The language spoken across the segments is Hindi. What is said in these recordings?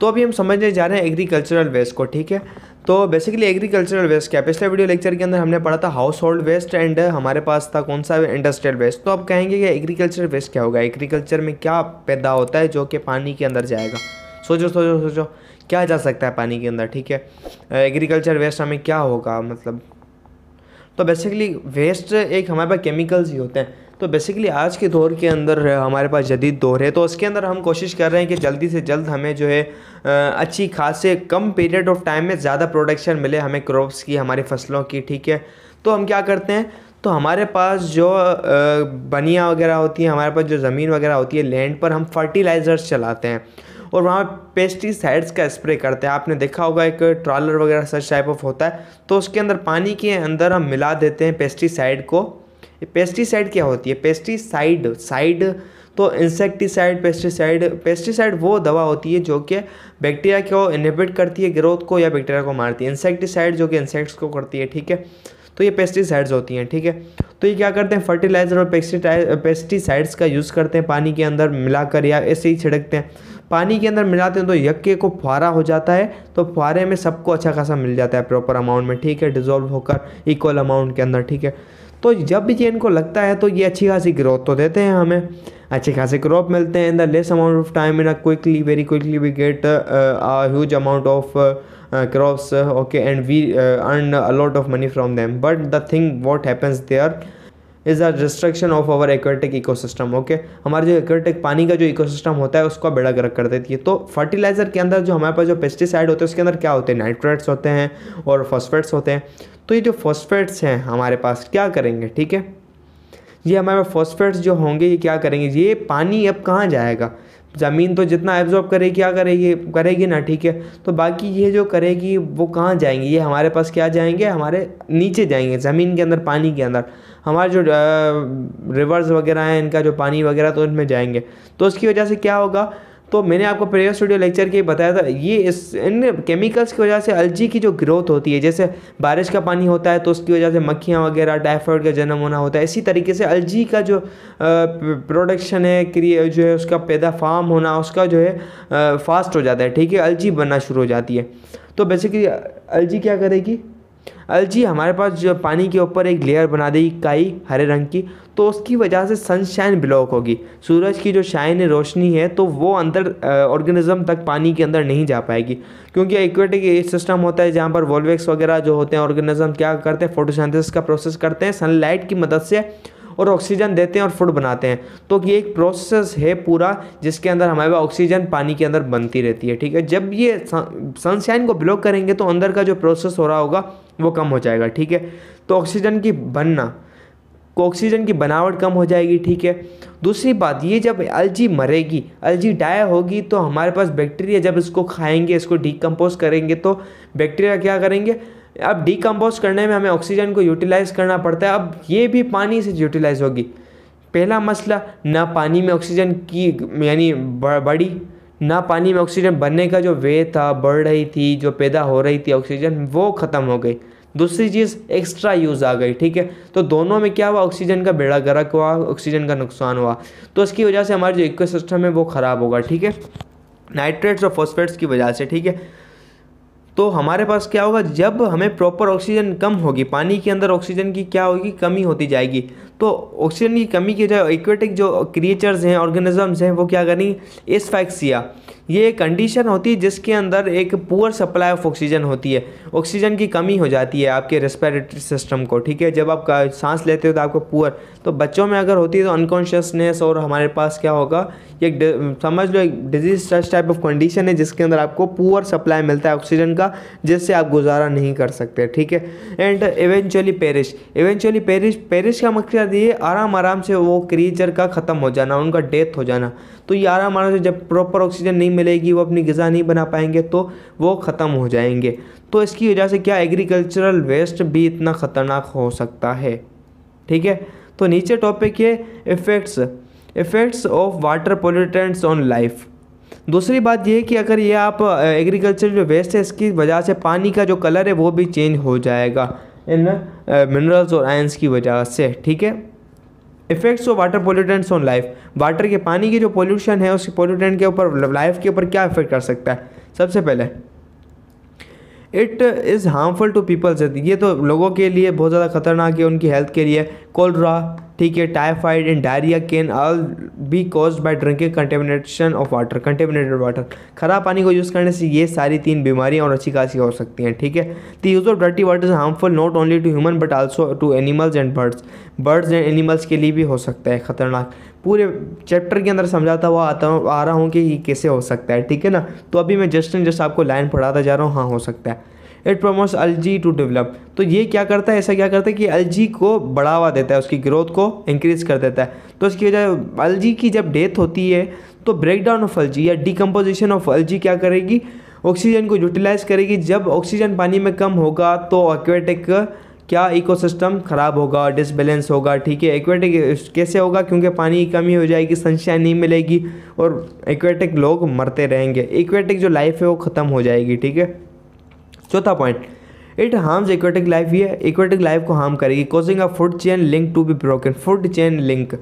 तो अभी हम समझने जा रहे हैं एग्रीकल्चरल वेस्ट को ठीक है तो बेसिकली एग्रीकल्चरल वेस्ट क्या पिछले वीडियो लेक्चर के अंदर हमने पढ़ा था हाउस होल्ड वेस्ट एंड हमारे पास था कौन सा इंडस्ट्रियल वेस्ट तो आप कहेंगे कि एग्रीकल्चर वेस्ट क्या होगा एग्रीकल्चर में क्या पैदा होता है जो कि पानी के अंदर जाएगा सोचो सोचो सोचो क्या जा सकता है पानी के अंदर ठीक है एग्रीकल्चर वेस्ट हमें क्या होगा मतलब तो बेसिकली वेस्ट एक हमारे पास केमिकल्स ही होते हैं तो बेसिकली आज के दौर के अंदर हमारे पास जदीद दौर है तो उसके अंदर हम कोशिश कर रहे हैं कि जल्दी से जल्द हमें जो है अच्छी खास से कम पीरियड ऑफ टाइम में ज़्यादा प्रोडक्शन मिले हमें क्रॉप्स की हमारी फसलों की ठीक है तो हम क्या करते हैं तो हमारे पास जो बनिया वगैरह होती है हमारे पास जो ज़मीन वगैरह होती है लैंड पर हम फर्टिलाइज़र्स चलाते हैं और वहाँ पेस्टिसाइड्स का स्प्रे करते हैं आपने देखा होगा एक ट्रॉलर वगैरह सच टाइप ऑफ होता है तो उसके अंदर पानी के अंदर हम मिला देते हैं पेस्टिसाइड को ये पेस्टिसाइड क्या होती है पेस्टिसाइड साइड तो इंसेक्टिसाइड पेस्टिसाइड पेस्टिसाइड वो दवा होती है जो कि बैक्टीरिया को इनहिबिट करती है ग्रोथ को या बैक्टीरिया को मारती है इंसेक्टिसाइड जो कि इंसेक्ट्स को करती है ठीक है तो ये पेस्टिसाइड्स होती हैं ठीक है तो ये क्या करते हैं फर्टिलाइज़र और पेस्टिसाइड्स का यूज़ करते हैं पानी के अंदर मिलाकर या ऐसे ही छिड़कते हैं पानी के अंदर मिलाते हैं तो यक्के को फुहारा हो जाता है तो फुहारे में सबको अच्छा खासा मिल जाता है प्रॉपर अमाउंट में ठीक है डिजोल्व होकर इक्वल अमाउंट के अंदर ठीक है तो जब भी ये इनको लगता है तो ये अच्छी खासी ग्रोथ तो देते हैं हमें अच्छे खासे क्रॉप मिलते हैं in the less amount of time in a quickly very quickly we get huge amount of crops okay and we earn a lot of money from them but the thing what happens they are is are destruction of our aquatic ecosystem okay हमारे जो एक्वेटिक पानी का जो इकोसिस्टम होता है उसको बेड़ा गर्क कर देती है तो फर्टिलाइज़र के अंदर जो हमारे पास जो पेस्टिसाइड होते हैं उसके अंदर क्या होते हैं नाइट्रेट्स होते हैं और फॉस्फेट्स होते हैं तो ये जो फॉस्फेट्स हैं हमारे पास क्या करेंगे ठीक है ये हमारे पास फॉस्फेट्स जो होंगे ये क्या करेंगे ये पानी अब कहाँ जाएगा ज़मीन तो जितना एब्ज़ॉर्ब करेगी क्या करेगी करेगी ना ठीक है तो बाकी ये जो करेगी वो कहाँ जाएंगी ये हमारे पास क्या जाएंगे हमारे नीचे जाएंगे ज़मीन के अंदर पानी के अंदर हमारे जो रिवर्स वगैरह हैं इनका जो पानी वगैरह तो इनमें जाएंगे तो उसकी वजह से क्या होगा तो मैंने आपको प्रेयर स्टूडियो लेक्चर के बताया था ये इस इन केमिकल्स की वजह से अलजी की जो ग्रोथ होती है जैसे बारिश का पानी होता है तो उसकी वजह से मक्खियाँ वगैरह टाइफॉइड का जन्म होना होता है इसी तरीके से अलजी का जो प्रोडक्शन है क्रिए जो है उसका पैदा फार्म होना उसका जो है फास्ट हो जाता है ठीक है अलजी बनना शुरू हो जाती है तो बेसिकली अलजी क्या करेगी अलजी हमारे पास जो पानी के ऊपर एक लेयर बना देगी काई हरे रंग की तो उसकी वजह से सनशाइन ब्लॉक होगी सूरज की जो शाइन रोशनी है तो वो अंदर ऑर्गेनिज्म तक पानी के अंदर नहीं जा पाएगी क्योंकि एक्वेटिक सिस्टम होता है जहाँ पर वॉलवेक्स वगैरह जो होते हैं ऑर्गेनिज्म क्या करते हैं फोटोसिंथेसिस का प्रोसेस करते हैं सनलाइट की मदद से और ऑक्सीजन देते हैं और फूड बनाते हैं तो ये एक प्रोसेस है पूरा जिसके अंदर हमारे पास ऑक्सीजन पानी के अंदर बनती रहती है ठीक है जब ये सनशाइन को ब्लॉक करेंगे तो अंदर का जो प्रोसेस हो रहा होगा वो कम हो जाएगा ठीक है तो ऑक्सीजन की बनना ऑक्सीजन की बनावट कम हो जाएगी ठीक है दूसरी बात ये जब अलजी मरेगी अलजी डाय होगी तो हमारे पास बैक्टीरिया जब इसको खाएंगे इसको डिकम्पोज करेंगे तो बैक्टीरिया क्या करेंगे अब डिकम्पोज करने में हमें ऑक्सीजन को यूटिलाइज़ करना पड़ता है अब ये भी पानी से यूटिलाइज़ होगी पहला मसला ना पानी में ऑक्सीजन की यानी बढ़ी ना पानी में ऑक्सीजन बनने का जो वे था बढ़ रही थी जो पैदा हो रही थी ऑक्सीजन वो ख़त्म हो गई दूसरी चीज़ एक्स्ट्रा यूज़ आ गई ठीक है तो दोनों में क्या हुआ ऑक्सीजन का बेड़ा गर्क हुआ ऑक्सीजन का नुकसान हुआ तो उसकी वजह से हमारा जो इकोसिस्टम है वो ख़राब होगा ठीक है नाइट्रेट्स और फॉस्फेट्स की वजह से ठीक है तो हमारे पास क्या होगा जब हमें प्रॉपर ऑक्सीजन कम होगी पानी के अंदर ऑक्सीजन की क्या होगी कमी होती जाएगी तो ऑक्सीजन की कमी की वजह इक्वेटिक जो क्रिएचर्स हैं ऑर्गेनिजम्स हैं वो क्या करेंगे एसफैक्सिया ये एक कंडीशन होती है जिसके अंदर एक पुअर सप्लाई ऑफ ऑक्सीजन होती है ऑक्सीजन की कमी हो जाती है आपके रेस्पिरेटरी सिस्टम को ठीक है जब आप सांस लेते हो तो आपको पुअर तो बच्चों में अगर होती है तो अनकॉन्शियसनेस और हमारे पास क्या होगा एक समझ लो एक disease such type of condition है जिसके अंदर आपको पुअर सप्लाई मिलता है ऑक्सीजन का जिससे आप गुजारा नहीं कर सकते ठीक है and eventually perish eventually perish perish का मकसद मतलब दिए आराम आराम से वो क्रीचर का ख़त्म हो जाना उनका डेथ हो जाना तो ये आराम आराम से जब प्रॉपर ऑक्सीजन नहीं मिलेगी वो अपनी गज़ा नहीं बना पाएंगे तो वो ख़त्म हो जाएंगे तो इसकी वजह से क्या एग्रीकल्चरल वेस्ट भी इतना ख़तरनाक हो सकता है ठीक है तो नीचे टॉपिक है effects effects of water pollutants on life दूसरी बात यह है कि अगर ये आप एग्रीकल्चर जो वेस्ट है इसकी वजह से पानी का जो कलर है वो भी चेंज हो जाएगा इन मिनरल्स और आयंस की वजह से ठीक है effects of water pollutants on life water के पानी की जो पोल्यूशन है उसके पोल्यूटेंट के ऊपर लाइफ मतलब के ऊपर क्या इफेक्ट कर सकता है सबसे पहले it is harmful to peoples ये तो लोगों के लिए बहुत ज़्यादा खतरनाक है उनकी हेल्थ के लिए कोलरा ठीक है typhoid and diarrhoea can all be cause by drinking contamination of water contaminated water खराब पानी को यूज़ करने से ये सारी तीन बीमारियाँ और अच्छी खासी हो सकती हैं ठीक है the use of dirty water is harmful not only to human but also to animals and birds birds and animals के लिए भी हो सकता है खतरनाक पूरे चैप्टर के अंदर समझाता हुआ आता हूँ आ रहा हूँ कि ये कैसे हो सकता है ठीक है ना तो अभी मैं जस्ट एंड जस्ट आपको लाइन पढ़ाता जा रहा हूँ हाँ हो सकता है इट प्रमोट्स जी टू डेवलप तो ये क्या करता है ऐसा क्या करता है कि जी को बढ़ावा देता है उसकी ग्रोथ को इंक्रीज कर देता है तो इसकी वजह जी की जब डेथ होती है तो ब्रेकडाउन ऑफ जी या डिकम्पोजिशन ऑफ जी क्या करेगी ऑक्सीजन को यूटिलाइज करेगी जब ऑक्सीजन पानी में कम होगा तो एक्वेटिक क्या इकोसिस्टम ख़राब होगा डिसबैलेंस होगा ठीक है एक्वेटिक कैसे होगा क्योंकि पानी की कमी हो जाएगी सनशाइन नहीं मिलेगी और एक्वेटिक लोग मरते रहेंगे एक्वेटिक जो लाइफ है वो ख़त्म हो जाएगी ठीक है चौथा point it harms aquatic life ये एक्वेटिक लाइफ को हार्म करेगी causing a food chain link to be broken food chain link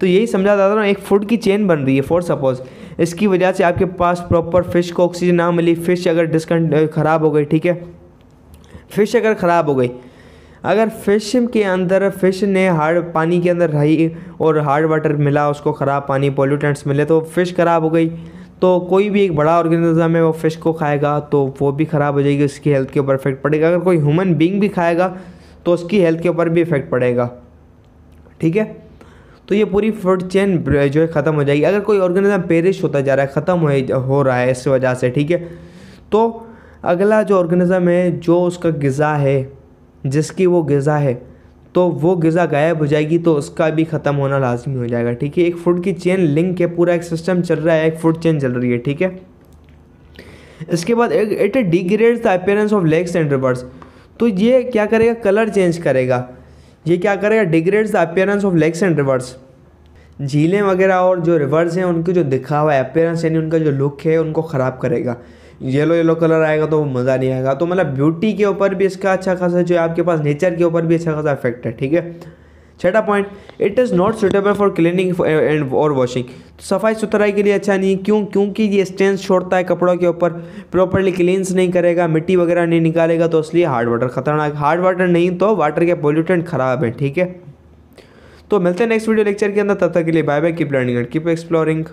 तो यही समझा जाता ना एक फूड की चेन बन रही है फॉर सपोज इसकी वजह से आपके पास प्रॉपर फिश को ऑक्सीजन ना मिली फिश अगर डिस्कन ख़राब हो गई ठीक है फिश अगर ख़राब हो गई अगर फिश के अंदर फिश ने हार्ड पानी के अंदर रही और हार्ड वाटर मिला उसको ख़राब पानी पोल्यूटेंट्स मिले तो फिश ख़राब हो गई तो कोई भी एक बड़ा ऑर्गेनिज्म है वो फ़िश को खाएगा तो वो भी ख़राब हो जाएगी उसकी हेल्थ के ऊपर इफेक्ट पड़ेगा अगर कोई ह्यूमन बींग भी खाएगा तो उसकी हेल्थ के ऊपर भी इफेक्ट पड़ेगा ठीक है तो ये पूरी फूड चेन जो है ख़त्म हो जाएगी अगर कोई ऑर्गेनिज्म पेरिश होता जा रहा है ख़त्म हो रहा है इस वजह से ठीक है तो अगला जो ऑर्गेनिज़म है जो उसका गज़ा है जिसकी वो गज़ा है तो वो गज़ा गायब हो जाएगी तो उसका भी ख़त्म होना लाजमी हो जाएगा ठीक है एक फूड की चेन लिंक है पूरा एक सिस्टम चल रहा है एक फूड चेन चल रही है ठीक है इसके बाद it degrade the appearance of lakes and rivers तो ये क्या करेगा कलर चेंज करेगा ये क्या करेगा degrades the appearance of lakes and rivers झीलें वगैरह और जो रिवर्स हैं उनके जो दिखा हुआ है अपेयरेंस यानी उनका जो लुक है उनको ख़राब करेगा येलो येलो कलर आएगा तो मज़ा नहीं आएगा तो मतलब ब्यूटी के ऊपर भी इसका अच्छा खासा जो है आपके पास नेचर के ऊपर भी अच्छा खासा इफेक्ट है ठीक है छठा point it is not suitable for cleaning and और वॉशिंग सफाई सुथराई के लिए अच्छा नहीं है क्यों क्योंकि ये स्टेंस छोड़ता है कपड़ों के ऊपर प्रॉपरली क्लींस नहीं करेगा मिट्टी वगैरह नहीं निकालेगा तो इसलिए हार्ड वाटर खतरनाक हार्ड वाटर नहीं तो वाटर के पोल्यूटेंट खराब है ठीक है तो मिलते हैं नेक्स्ट वीडियो लेक्चर के अंदर तब तक के लिए bye bye keep learning and keep exploring